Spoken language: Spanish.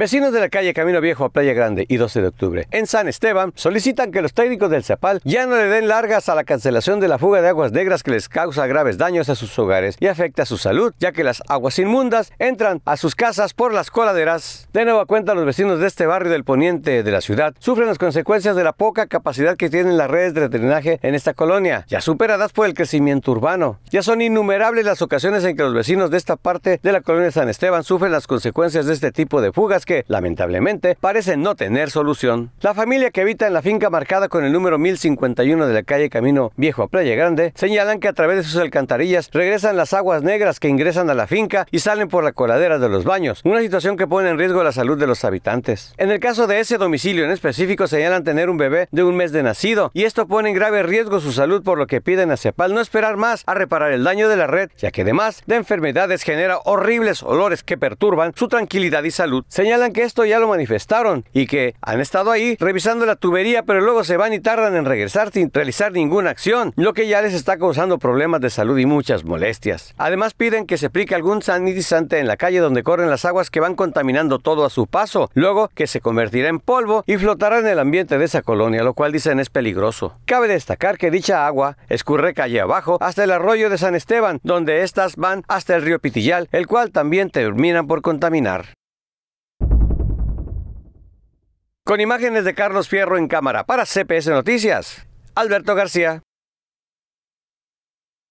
Vecinos de la calle Camino Viejo a Playa Grande y 12 de octubre en San Esteban solicitan que los técnicos del CEPAL ya no le den largas a la cancelación de la fuga de aguas negras que les causa graves daños a sus hogares y afecta a su salud, ya que las aguas inmundas entran a sus casas por las coladeras. De nueva cuenta, los vecinos de este barrio del poniente de la ciudad sufren las consecuencias de la poca capacidad que tienen las redes de drenaje en esta colonia, ya superadas por el crecimiento urbano. Ya son innumerables las ocasiones en que los vecinos de esta parte de la colonia San Esteban sufren las consecuencias de este tipo de fugas que, lamentablemente, parece no tener solución. La familia que habita en la finca marcada con el número 1051 de la calle Camino Viejo a Playa Grande señalan que a través de sus alcantarillas regresan las aguas negras que ingresan a la finca y salen por la coladera de los baños, una situación que pone en riesgo la salud de los habitantes. En el caso de ese domicilio en específico señalan tener un bebé de un mes de nacido y esto pone en grave riesgo su salud por lo que piden a CEPAL no esperar más a reparar el daño de la red, ya que además de enfermedades genera horribles olores que perturban su tranquilidad y salud que esto ya lo manifestaron y que han estado ahí revisando la tubería, pero luego se van y tardan en regresar sin realizar ninguna acción, lo que ya les está causando problemas de salud y muchas molestias. Además, piden que se aplique algún sanitizante en la calle donde corren las aguas que van contaminando todo a su paso, luego que se convertirá en polvo y flotará en el ambiente de esa colonia, lo cual dicen es peligroso. Cabe destacar que dicha agua escurre calle abajo hasta el arroyo de San Esteban, donde estas van hasta el río Pitillal, el cual también terminan por contaminar. Con imágenes de Carlos Fierro en cámara para CPS Noticias, Alberto García.